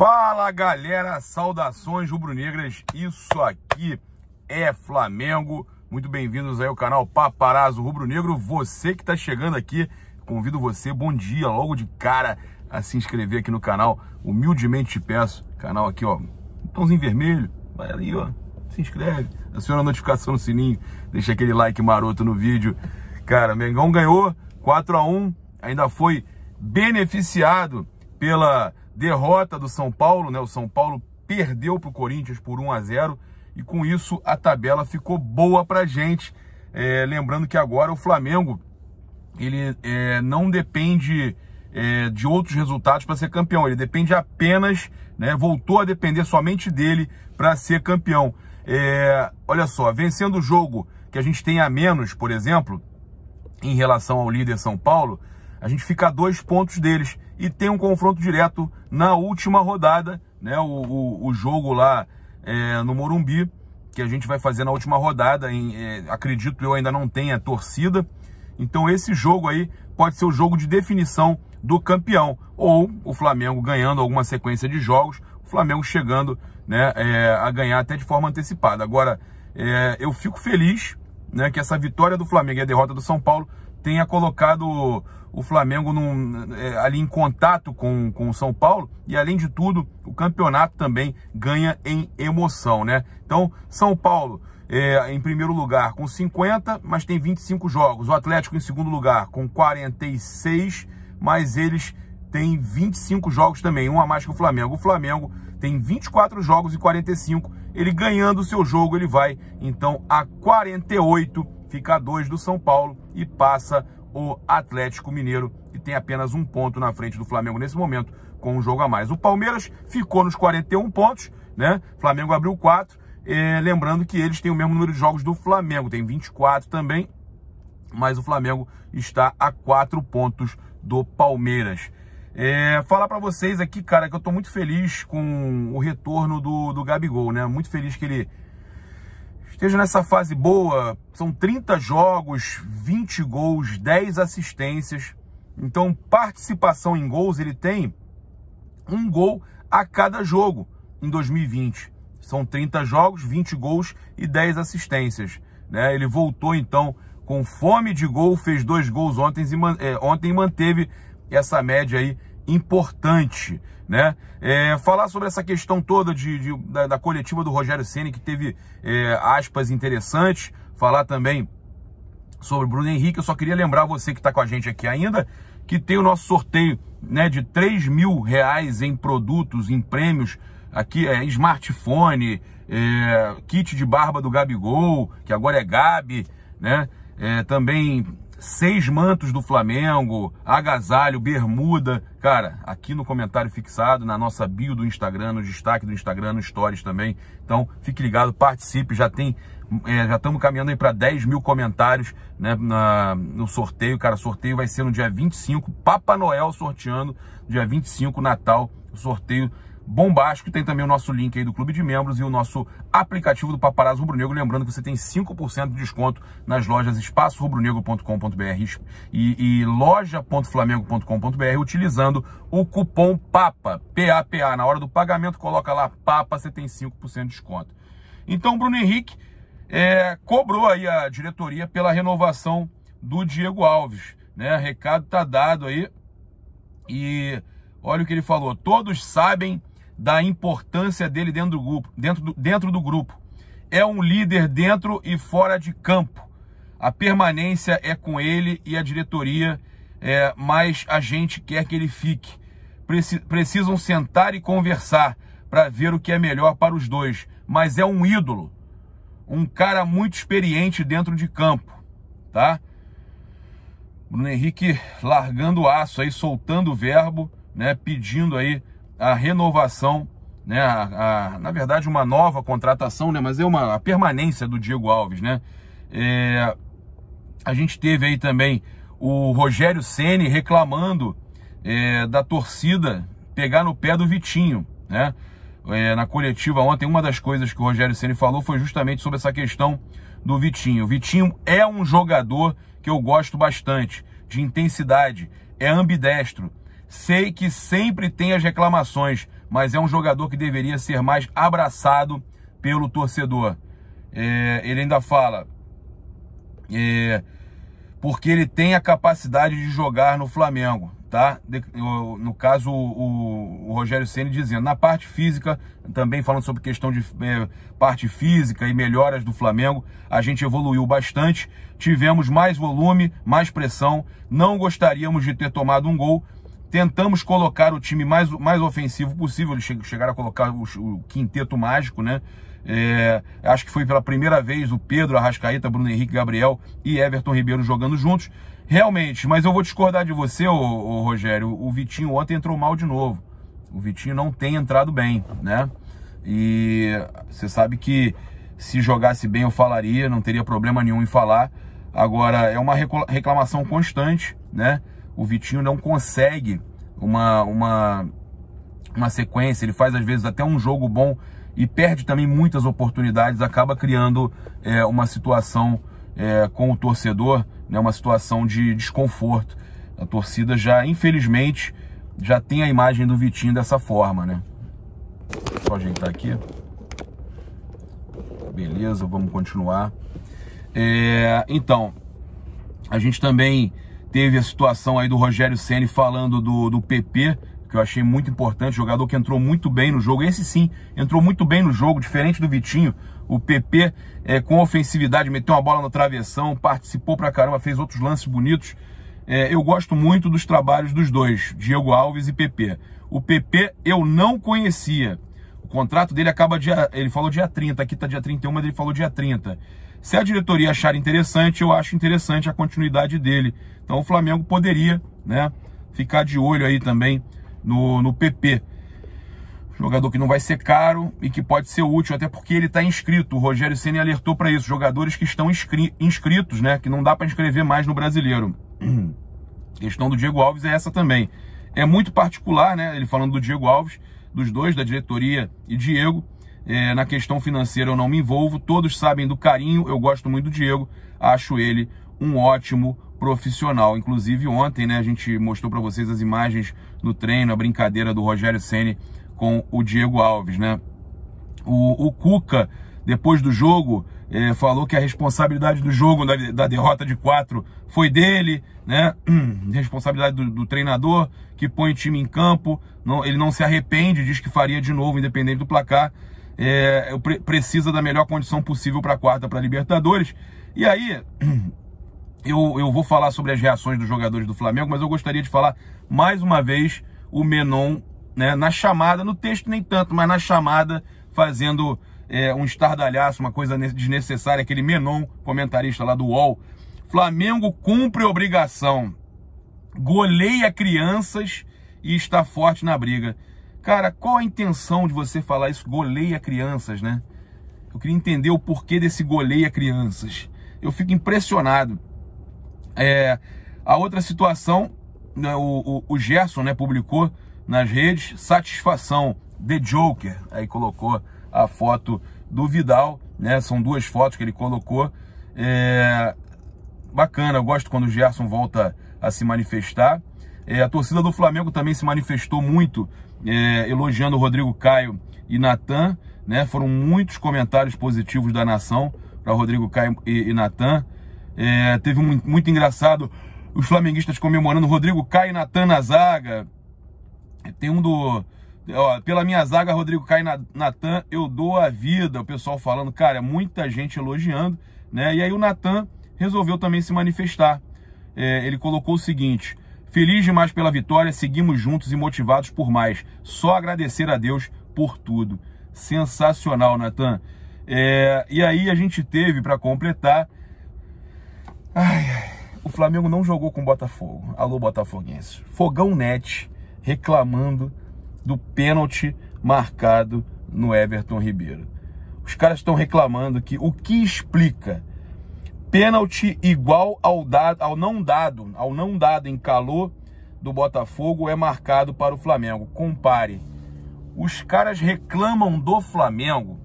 Fala galera, saudações rubro-negras, isso aqui é Flamengo. Muito bem-vindos aí ao canal Paparazzo Rubro-Negro. Você que está chegando aqui, convido você, bom dia, logo de cara, a se inscrever aqui no canal. Humildemente te peço, canal aqui ó, botãozinho vermelho, vai ali ó, se inscreve, aciona a notificação no sininho, deixa aquele like maroto no vídeo. Cara, Mengão ganhou 4 a 1 ainda foi beneficiado pela derrota do São Paulo, né? O São Paulo perdeu para o Corinthians por 1 a 0 e com isso a tabela ficou boa para gente. É, lembrando que agora o Flamengo ele é, não depende é, de outros resultados para ser campeão. Ele depende apenas, né, voltou a depender somente dele para ser campeão. É, olha só, vencendo o jogo que a gente tem a menos, por exemplo, em relação ao líder São Paulo, a gente fica a dois pontos deles e tem um confronto direto na última rodada, né? O, o, o jogo lá é, no Morumbi, que a gente vai fazer na última rodada, em, é, acredito eu ainda não tenha torcida. Então esse jogo aí pode ser o jogo de definição do campeão, ou o Flamengo ganhando alguma sequência de jogos, o Flamengo chegando né, é, a ganhar até de forma antecipada. Agora, é, eu fico feliz né, que essa vitória do Flamengo e a derrota do São Paulo tenha colocado o, Flamengo num, é, ali em contato com, com o São Paulo e, além de tudo, o campeonato também ganha em emoção, né? Então, São Paulo é, em primeiro lugar com 50, mas tem 25 jogos. O Atlético em segundo lugar com 46, mas eles têm 25 jogos também, um a mais que o Flamengo. O Flamengo tem 24 jogos e 45 ele ganhando o seu jogo, ele vai então a 48, fica a 2 do São Paulo e passa o Atlético Mineiro, que tem apenas um ponto na frente do Flamengo nesse momento, com um jogo a mais. O Palmeiras ficou nos 41 pontos, né? Flamengo abriu 4. Eh, lembrando que eles têm o mesmo número de jogos do Flamengo, tem 24 também, mas o Flamengo está a 4 pontos do Palmeiras. É, falar para vocês aqui, cara, que eu tô muito feliz com o retorno do, do Gabigol, né? Muito feliz que ele esteja nessa fase boa. São 30 jogos, 20 gols, 10 assistências. Então, participação em gols, ele tem um gol a cada jogo em 2020. São 30 jogos, 20 gols e 10 assistências. Né? Ele voltou, então, com fome de gol, fez dois gols ontem e, é, ontem e manteve essa média aí importante, né? É, falar sobre essa questão toda de, de da, da, coletiva do Rogério Ceni que teve é, aspas interessantes, falar também sobre Bruno Henrique. Eu só queria lembrar você que está com a gente aqui ainda que tem o nosso sorteio né, de 3 mil reais em produtos, em prêmios, aqui é smartphone, é, kit de barba do Gabigol, que agora é Gabi, né? É, também seis mantos do Flamengo, agasalho, bermuda. Cara, aqui no comentário fixado, na nossa bio do Instagram, no destaque do Instagram, no Stories também. Então, fique ligado, participe, já tem. É, já estamos caminhando aí para 10 mil comentários né, na, no sorteio, cara. Sorteio vai ser no dia 25, Papa Noel sorteando, dia 25, Natal, sorteio bombástico. Tem também o nosso link aí do Clube de Membros e o nosso aplicativo do Paparazzo Rubro Negro. Lembrando que você tem 5% de desconto nas lojas espaçorubronegro.com.br e, e loja.flamengo.com.br utilizando o cupom PAPA, a Na hora do pagamento, coloca lá PAPA, você tem 5% de desconto. Então, Bruno Henrique é, cobrou aí a diretoria pela renovação do Diego Alves. Né? Recado tá dado aí. E olha o que ele falou: todos sabem da importância dele dentro do grupo, dentro do, dentro do grupo. É um líder dentro e fora de campo. A permanência é com ele e a diretoria, é, mas a gente quer que ele fique. Preci precisam sentar e conversar para ver o que é melhor para os dois. Mas é um ídolo, um cara muito experiente dentro de campo, tá? Bruno Henrique largando o aço aí, soltando o verbo, né? Pedindo aí a renovação, né, a, a, na verdade uma nova contratação, né, mas é uma a permanência do Diego Alves, né? É, a gente teve aí também o Rogério Ceni reclamando é, da torcida pegar no pé do Vitinho, né? É, na coletiva ontem, uma das coisas que o Rogério Ceni falou foi justamente sobre essa questão do Vitinho. O Vitinho é um jogador que eu gosto bastante, de intensidade, é ambidestro, Sei que sempre tem as reclamações, mas é um jogador que deveria ser mais abraçado pelo torcedor. É, ele ainda fala. É, porque ele tem a capacidade de jogar no Flamengo, tá? De, no caso, o, o Rogério Ceni dizendo, na parte física, também falando sobre questão de é, parte física e melhoras do Flamengo, a gente evoluiu bastante, tivemos mais volume, mais pressão, não gostaríamos de ter tomado um gol, Tentamos colocar o time mais, mais ofensivo possível, eles chegaram a colocar o, o quinteto mágico, né? É, acho que foi pela primeira vez o Pedro, Arrascaeta, Bruno Henrique, Gabriel e Everton Ribeiro jogando juntos. Realmente, mas eu vou discordar de você, ô, ô Rogério. O Vitinho ontem entrou mal de novo. O Vitinho não tem entrado bem, né? E você sabe que se jogasse bem eu falaria, não teria problema nenhum em falar. Agora, é uma reclamação constante, né? o Vitinho não consegue uma, uma, uma sequência, ele faz às vezes até um jogo bom e perde também muitas oportunidades, acaba criando é, uma situação é, com o torcedor, né, uma situação de desconforto. A torcida já, infelizmente, já tem a imagem do Vitinho dessa forma, né? Só ajeitar aqui. Beleza, vamos continuar. É, então, a gente também Teve a situação aí do Rogério Ceni falando do, do PP, que eu achei muito importante, jogador que entrou muito bem no jogo. Esse sim, entrou muito bem no jogo, diferente do Vitinho. O PP é, com ofensividade, meteu uma bola no travessão, participou pra caramba, fez outros lances bonitos. É, eu gosto muito dos trabalhos dos dois, Diego Alves e PP. O PP eu não conhecia. O contrato dele acaba dia. Ele falou dia 30, aqui tá dia 31, mas ele falou dia 30. Se a diretoria achar interessante, eu acho interessante a continuidade dele. Então o Flamengo poderia, né, ficar de olho aí também no, no PP. Jogador que não vai ser caro e que pode ser útil, até porque ele está inscrito. O Rogério Ceni alertou para isso. Jogadores que estão inscri inscritos, né? Que não dá para inscrever mais no brasileiro. A questão do Diego Alves é essa também. É muito particular, né? Ele falando do Diego Alves, dos dois, da diretoria e Diego. É, na questão financeira eu não me envolvo, todos sabem do carinho, eu gosto muito do Diego, acho ele um ótimo profissional. Inclusive ontem, né, a gente mostrou para vocês as imagens no treino, a brincadeira do Rogério Ceni com o Diego Alves, né? O, o Cuca, depois do jogo, é, falou que a responsabilidade do jogo, da, da derrota de 4, foi dele, né? responsabilidade do, do, treinador que põe o time em campo. Não, ele não se arrepende, diz que faria de novo, independente do placar é, precisa da melhor condição possível para a quarta para a Libertadores. E aí, eu, eu vou falar sobre as reações dos jogadores do Flamengo, mas eu gostaria de falar mais uma vez o Menon né, na chamada, no texto nem tanto, mas na chamada, fazendo é, um estardalhaço, uma coisa desnecessária, aquele Menon, comentarista lá do UOL. Flamengo cumpre obrigação, goleia crianças e está forte na briga. Cara, qual a intenção de você falar isso? Goleia crianças, né? Eu queria entender o porquê desse goleia crianças. Eu fico impressionado. É, a outra situação, né, o, o, o, Gerson né, publicou nas redes, satisfação, The Joker. Aí colocou a foto do Vidal, né? São duas fotos que ele colocou. É, bacana, eu gosto quando o Gerson volta a se manifestar. É, a torcida do Flamengo também se manifestou muito é, elogiando o Rodrigo Caio e Natan, né? Foram muitos comentários positivos da nação para Rodrigo Caio e, e Natan. É, teve um muito engraçado os flamenguistas comemorando Rodrigo Caio e Natan na zaga. É, tem um do. Ó, pela minha zaga, Rodrigo Caio e Natan, eu dou a vida. O pessoal falando, cara, é muita gente elogiando, né? E aí o Natan resolveu também se manifestar. É, ele colocou o seguinte: Feliz demais pela vitória, seguimos juntos e motivados por mais. Só agradecer a Deus por tudo. Sensacional, Natan. É, e aí a gente teve, para completar. Ai, o Flamengo não jogou com o Botafogo. Alô, Botafoguenses. Fogão Net reclamando do pênalti marcado no Everton Ribeiro. Os caras estão reclamando que o que explica Pênalti igual ao, dado, ao não dado, ao não dado em calor do Botafogo é marcado para o Flamengo. Compare. Os caras reclamam do Flamengo,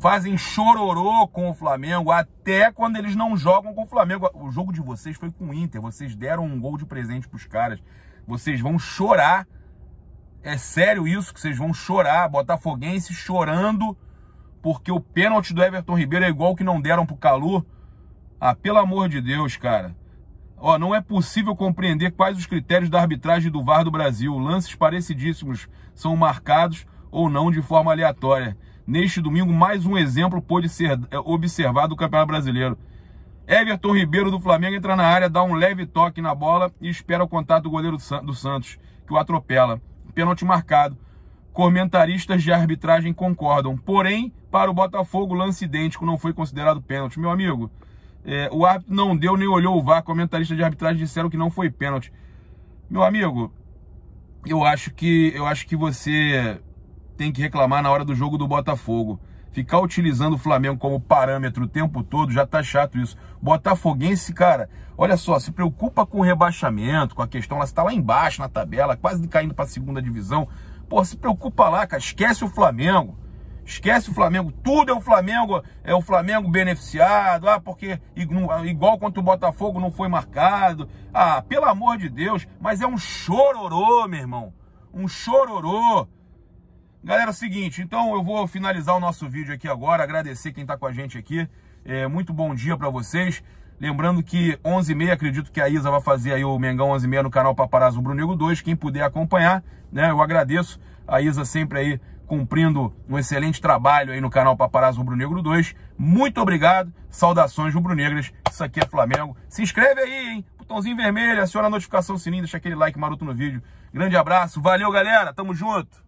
fazem chororô com o Flamengo até quando eles não jogam com o Flamengo. O jogo de vocês foi com o Inter, vocês deram um gol de presente para os caras. Vocês vão chorar. É sério isso que vocês vão chorar, botafoguense chorando porque o pênalti do Everton Ribeiro é igual que não deram para o Calu. Ah, pelo amor de Deus, cara. Ó, não é possível compreender quais os critérios da arbitragem do VAR do Brasil. Lances parecidíssimos são marcados ou não de forma aleatória. Neste domingo, mais um exemplo pôde ser eh, observado do Campeonato Brasileiro. Everton Ribeiro do Flamengo entra na área, dá um leve toque na bola e espera o contato do goleiro do Santos, que o atropela. Pênalti marcado. Comentaristas de arbitragem concordam. Porém, para o Botafogo, lance idêntico não foi considerado pênalti. Meu amigo, é, o árbitro não deu nem olhou o VAR, comentarista de arbitragem disseram que não foi pênalti. Meu amigo, eu acho que eu acho que você tem que reclamar na hora do jogo do Botafogo. Ficar utilizando o Flamengo como parâmetro o tempo todo já tá chato isso. Botafoguense, cara, olha só, se preocupa com o rebaixamento, com a questão lá, você tá lá embaixo na tabela, quase caindo para segunda divisão. Pô, se preocupa lá, cara, esquece o Flamengo. Esquece o Flamengo, tudo é o Flamengo, é o Flamengo beneficiado, ah, porque ah, igual quanto o Botafogo não foi marcado. Ah, pelo amor de Deus, mas é um chororô, meu irmão. Um chororô. Galera, é o seguinte, então eu vou finalizar o nosso vídeo aqui agora, agradecer quem está com a gente aqui. É, muito bom dia para vocês. Lembrando que 11h30, acredito que a Isa vai fazer aí o Mengão 11h30 no canal Paparazzo Brunego 2. Quem puder acompanhar, né? Eu agradeço a Isa sempre aí cumprindo um excelente trabalho aí no canal Paparazzo Rubro Negro 2. Muito obrigado, saudações rubro-negras, isso aqui é Flamengo. Se inscreve aí, hein? Botãozinho vermelho, aciona a notificação, sininho, deixa aquele like maroto no vídeo. Grande abraço, valeu galera, tamo junto!